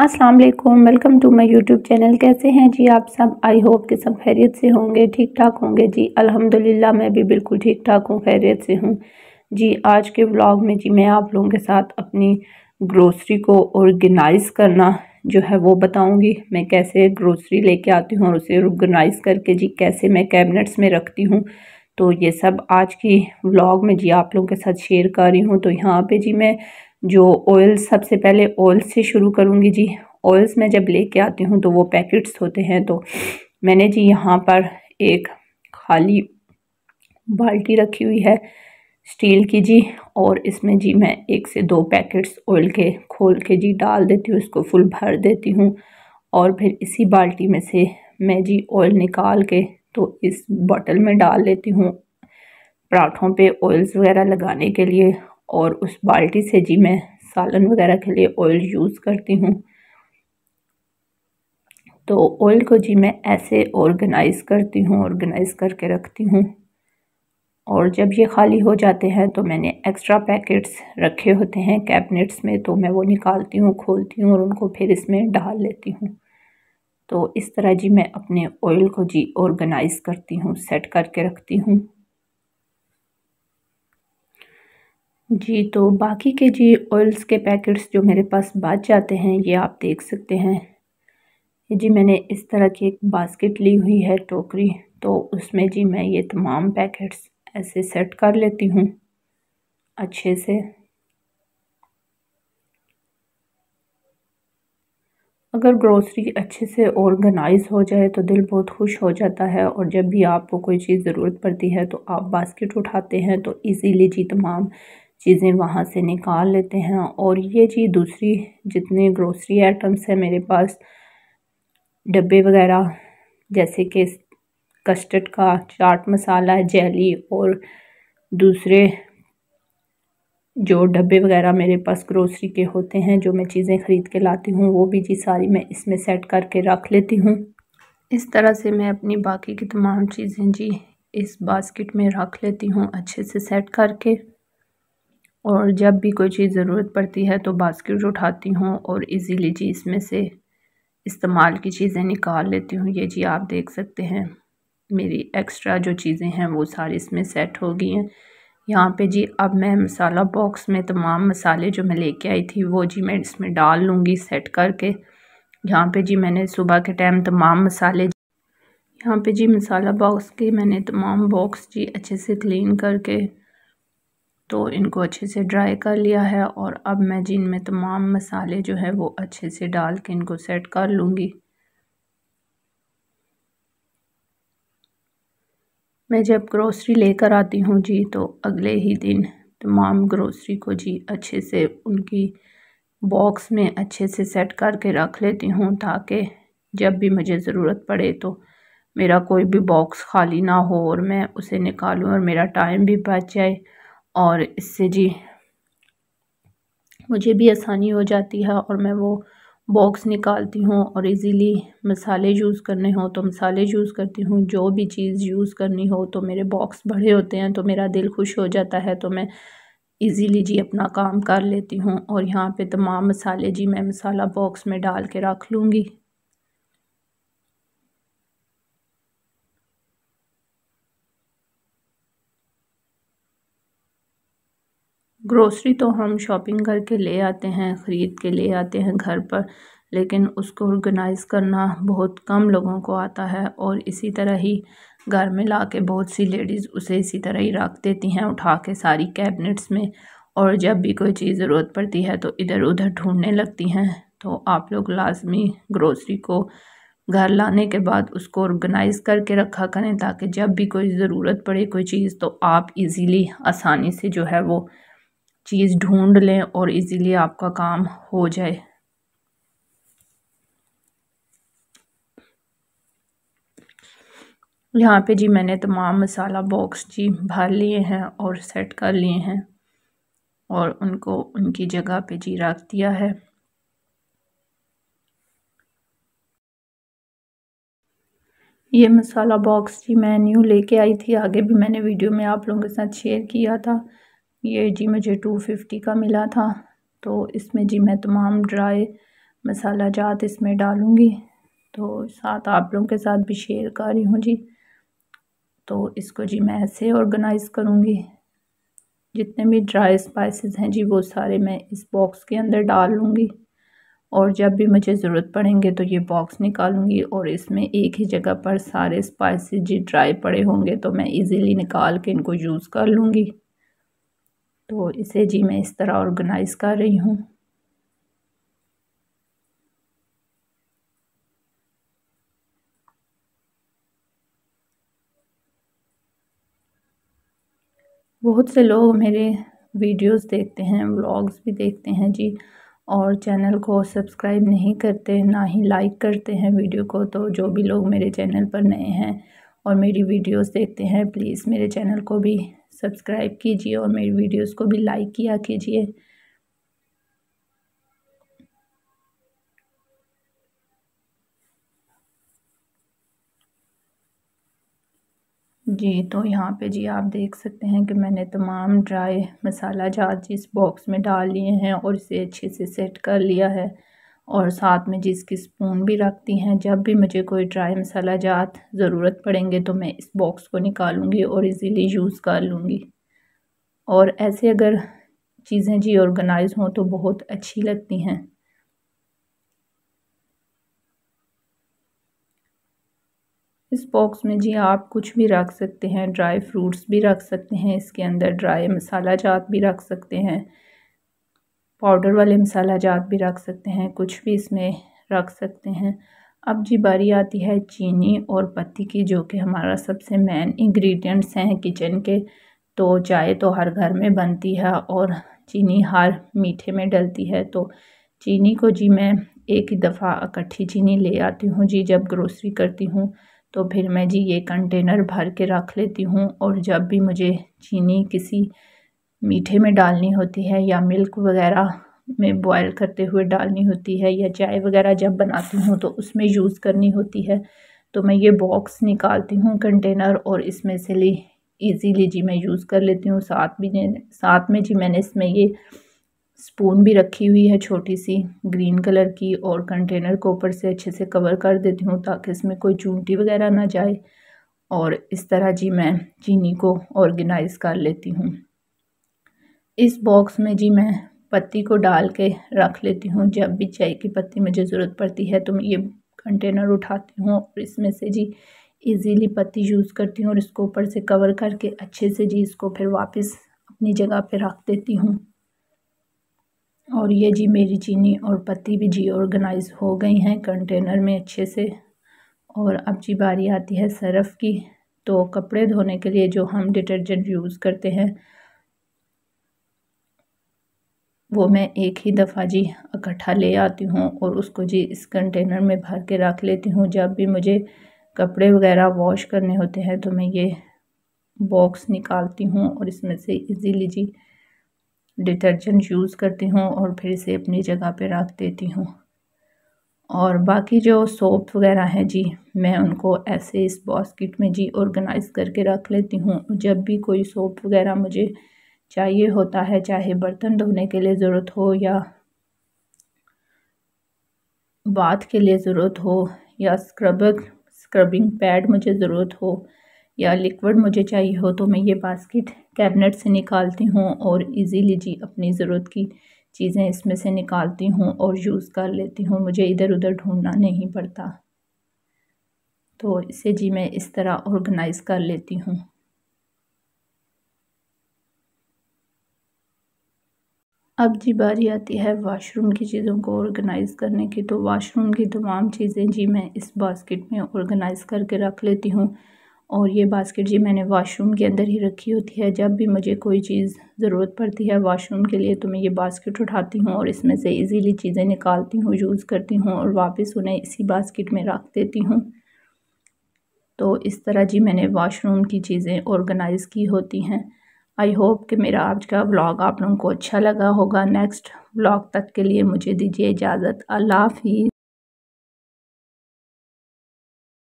अस्सलाम वालेकुम welcome to my YouTube channel कैसे हैं जी आप सब आई होप कि सब खैरियत से होंगे ठीक ठाक होंगे जी अल्हम्दुलिल्लाह मैं भी बिल्कुल ठीक ठाक हूँ खैरियत से हूँ जी आज के व्लॉग में जी मैं आप लोगों के साथ अपनी ग्रोसरी को ऑर्गेनाइज़ करना जो है वो बताऊँगी मैं कैसे ग्रोसरी लेके आती हूँ और उसे ऑर्गेनाइज़ करके जी कैसे मैं कैबिनेट्स में रखती हूँ तो ये सब आज की व्लॉग में जी आप लोगों के साथ शेयर कर रही हूँ तो यहाँ पे जी मैं जो ऑयल्स सबसे पहले ऑयल्स से शुरू करूँगी जी ऑयल्स मैं जब लेके आती हूँ तो वो पैकेट्स होते हैं तो मैंने जी यहाँ पर एक खाली बाल्टी रखी हुई है स्टील की जी और इसमें जी मैं एक से दो पैकेट्स ऑयल के खोल के जी डाल देती हूँ उसको फुल भर देती हूँ और फिर इसी बाल्टी में से मैं जी ऑयल निकाल के तो इस बॉटल में डाल लेती हूँ पराठों पे ऑयल्स वगैरह लगाने के लिए और उस बाल्टी से जी मैं सालन वगैरह के लिए ऑयल यूज़ करती हूँ तो ऑयल को जी मैं ऐसे ऑर्गेनाइज़ करती हूँ ऑर्गेनाइज़ करके रखती हूँ और जब ये खाली हो जाते हैं तो मैंने एक्स्ट्रा पैकेट्स रखे होते हैं कैबिनेट्स में तो मैं वो निकालती हूँ खोलती हूँ और उनको फिर इसमें डाल लेती हूँ तो इस तरह जी मैं अपने ऑयल को जी ऑर्गेनाइज़ करती हूँ सेट करके रखती हूँ जी तो बाकी के जी ऑयल्स के पैकेट्स जो मेरे पास बच जाते हैं ये आप देख सकते हैं जी मैंने इस तरह की एक बास्केट ली हुई है टोकरी तो उसमें जी मैं ये तमाम पैकेट्स ऐसे सेट कर लेती हूँ अच्छे से अगर ग्रोसरी अच्छे से ऑर्गेनाइज हो जाए तो दिल बहुत खुश हो जाता है और जब भी आपको कोई चीज़ ज़रूरत पड़ती है तो आप बास्केट उठाते हैं तो इजीली जी तमाम चीज़ें वहाँ से निकाल लेते हैं और ये जी दूसरी जितने ग्रोसरी आइटम्स हैं मेरे पास डब्बे वगैरह जैसे कि कस्टर्ड का चाट मसाला जेली और दूसरे जो डब्बे वगैरह मेरे पास ग्रोसरी के होते हैं जो मैं चीज़ें ख़रीद के लाती हूँ वो भी जी सारी मैं इसमें सेट करके रख लेती हूँ इस तरह से मैं अपनी बाकी की तमाम चीज़ें जी इस बास्केट में रख लेती हूँ अच्छे से सेट करके और जब भी कोई चीज़ ज़रूरत पड़ती है तो बास्केट उठाती हूँ और इजीली जी इसमें से इस्तेमाल की चीज़ें निकाल लेती हूँ ये जी आप देख सकते हैं मेरी एक्स्ट्रा जो चीज़ें हैं वो सारी इसमें सेट हो गई हैं यहाँ पे जी अब मैं मसाला बॉक्स में तमाम मसाले जो मैं लेके आई थी वो जी मैं इसमें डाल लूँगी सेट करके यहाँ पे जी मैंने सुबह के टाइम तमाम मसाले यहाँ पे जी मसाला बॉक्स के मैंने तमाम बॉक्स जी अच्छे से क्लीन करके तो इनको अच्छे से ड्राई कर लिया है और अब मैं जिन में तमाम मसाले जो है वो अच्छे से डाल के इनको सेट कर लूँगी मैं जब ग्रोसरी लेकर आती हूँ जी तो अगले ही दिन तमाम ग्रोसरी को जी अच्छे से उनकी बॉक्स में अच्छे से सेट करके रख लेती हूँ ताकि जब भी मुझे ज़रूरत पड़े तो मेरा कोई भी बॉक्स खाली ना हो और मैं उसे निकालूँ और मेरा टाइम भी बच जाए और इससे जी मुझे भी आसानी हो जाती है और मैं वो बॉक्स निकालती हूँ और इजीली मसाले यूज़ करने हो तो मसाले यूज़ करती हूँ जो भी चीज़ यूज़ करनी हो तो मेरे बॉक्स बड़े होते हैं तो मेरा दिल खुश हो जाता है तो मैं इजीली जी अपना काम कर लेती हूँ और यहाँ पे तमाम मसाले जी मैं मसाला बॉक्स में डाल के रख लूँगी ग्रोसरी तो हम शॉपिंग करके ले आते हैं ख़रीद के ले आते हैं घर पर लेकिन उसको ऑर्गेनाइज़ करना बहुत कम लोगों को आता है और इसी तरह ही घर में ला के बहुत सी लेडीज़ उसे इसी तरह ही रख देती हैं उठा के सारी कैबिनेट्स में और जब भी कोई चीज़ ज़रूरत पड़ती है तो इधर उधर ढूंढने लगती हैं तो आप लोग लाजमी ग्रोसरी को घर लाने के बाद उसको ऑर्गेनाइज़ करके रखा करें ताकि जब भी कोई ज़रूरत पड़े कोई चीज़ तो आप इजीली आसानी से जो है वो चीज़ ढूंढ लें और इजीली आपका काम हो जाए यहाँ पे जी मैंने तमाम मसाला बॉक्स जी भर लिए हैं और सेट कर लिए हैं और उनको उनकी जगह पे जी रख दिया है ये मसाला बॉक्स जी मैं न्यू लेके आई थी आगे भी मैंने वीडियो में आप लोगों के साथ शेयर किया था ये जी मुझे टू फिफ्टी का मिला था तो इसमें जी मैं तमाम ड्राई मसाला जात इसमें डालूँगी तो साथ आप लोगों के साथ भी शेयर कर रही हूँ जी तो इसको जी मैं ऐसे ऑर्गेनाइज़ करूँगी जितने भी ड्राई स्पाइसेस हैं जी वो सारे मैं इस बॉक्स के अंदर डाल लूँगी और जब भी मुझे ज़रूरत पड़ेंगे तो ये बॉक्स निकालूंगी और इसमें एक ही जगह पर सारे स्पाइसेस जी ड्राई पड़े होंगे तो मैं इजीली निकाल के इनको यूज़ कर लूँगी तो इसे जी मैं इस तरह ऑर्गेनाइज कर रही हूँ बहुत से लोग मेरे वीडियोस देखते हैं व्लॉग्स भी देखते हैं जी और चैनल को सब्सक्राइब नहीं करते ना ही लाइक करते हैं वीडियो को तो जो भी लोग मेरे चैनल पर नए हैं और मेरी वीडियोस देखते हैं प्लीज़ मेरे चैनल को भी सब्सक्राइब कीजिए और मेरी वीडियोस को भी लाइक किया कीजिए जी तो यहाँ पे जी आप देख सकते हैं कि मैंने तमाम ड्राई मसाला जात जिस बॉक्स में डाल लिए हैं और इसे अच्छे से सेट कर लिया है और साथ में जिसकी स्पून भी रखती हैं जब भी मुझे कोई ड्राई मसाला जात ज़रूरत पड़ेंगे तो मैं इस बॉक्स को निकालूंगी और इजीली यूज़ कर लूँगी और ऐसे अगर चीज़ें जी ऑर्गेनाइज हों तो बहुत अच्छी लगती हैं इस बॉक्स में जी आप कुछ भी रख सकते हैं ड्राई फ्रूट्स भी रख सकते हैं इसके अंदर ड्राई मसाला जात भी रख सकते हैं पाउडर वाले मसाला जात भी रख सकते हैं कुछ भी इसमें रख सकते हैं अब जी बारी आती है चीनी और पत्ती की जो कि हमारा सबसे मेन इंग्रेडिएंट्स हैं किचन के तो चाय तो हर घर में बनती है और चीनी हर मीठे में डलती है तो चीनी को जी मैं एक ही दफ़ा इकट्ठी चीनी ले आती हूँ जी जब ग्रोसरी करती हूँ तो फिर मैं जी ये कंटेनर भर के रख लेती हूँ और जब भी मुझे चीनी किसी मीठे में डालनी होती है या मिल्क वगैरह में बॉयल करते हुए डालनी होती है या चाय वगैरह जब बनाती हूँ तो उसमें यूज़ करनी होती है तो मैं ये बॉक्स निकालती हूँ कंटेनर और इसमें से ली ईजीली जी मैं यूज़ कर लेती हूँ साथ भी साथ में जी मैंने इसमें ये स्पून भी रखी हुई है छोटी सी ग्रीन कलर की और कंटेनर को ऊपर से अच्छे से कवर कर देती हूँ ताकि इसमें कोई चूंटी वगैरह ना जाए और इस तरह जी मैं चीनी को ऑर्गेनाइज़ कर लेती हूँ इस बॉक्स में जी मैं पत्ती को डाल के रख लेती हूँ जब भी चाय की पत्ती मुझे ज़रूरत पड़ती है तो मैं ये कंटेनर उठाती हूँ और इसमें से जी इजीली पत्ती यूज़ करती हूँ और इसको ऊपर से कवर करके अच्छे से जी इसको फिर वापस अपनी जगह पे रख देती हूँ और ये जी मेरी चीनी और पत्ती भी जी ऑर्गेनाइज हो गई हैं कंटेनर में अच्छे से और अब जी बारी आती है सरफ़ की तो कपड़े धोने के लिए जो हम डिटर्जेंट यूज़ करते हैं वो मैं एक ही दफ़ा जी इकट्ठा ले आती हूँ और उसको जी इस कंटेनर में भर के रख लेती हूँ जब भी मुझे कपड़े वगैरह वॉश करने होते हैं तो मैं ये बॉक्स निकालती हूँ और इसमें से इजीली जी डिटर्जेंट यूज़ करती हूँ और फिर इसे अपनी जगह पे रख देती हूँ और बाकी जो सोप वगैरह हैं जी मैं उनको ऐसे इस बॉस्किट में जी ऑर्गेनाइज़ करके रख लेती हूँ जब भी कोई सोप वगैरह मुझे चाहिए होता है चाहे बर्तन धोने के लिए ज़रूरत हो या बाथ के लिए ज़रूरत हो या स्क्रबर स्क्रबिंग पैड मुझे ज़रूरत हो या लिक्विड मुझे चाहिए हो तो मैं ये बास्केट कैबिनेट से निकालती हूँ और इजीली जी अपनी ज़रूरत की चीज़ें इसमें से निकालती हूँ और यूज़ कर लेती हूँ मुझे इधर उधर ढूंढना नहीं पड़ता तो इसे जी मैं इस तरह ऑर्गेनाइज़ कर लेती हूँ अब जी बारी आती है वाशरूम की चीज़ों को ऑर्गेनाइज़ करने की तो वाशरूम की तमाम चीज़ें जी मैं इस बास्केट में ऑर्गेनाइज़ करके रख लेती हूँ और ये बास्केट जी मैंने वाशरूम के अंदर ही रखी होती है जब भी मुझे कोई चीज़ ज़रूरत पड़ती है वाशरूम के लिए तो मैं ये बास्केट उठाती हूँ और इसमें से इजीली चीज़ें निकालती हूँ यूज़ करती हूँ और वापस उन्हें इसी बास्केट में रख देती हूँ तो इस तरह जी मैंने वाशरूम की चीज़ें ऑर्गेनाइज़ की होती हैं आई होप कि मेरा आज का व्लॉग आप लोगों को अच्छा लगा होगा नेक्स्ट व्लॉग तक के लिए मुझे दीजिए इजाज़त अल्लाह हाफिज़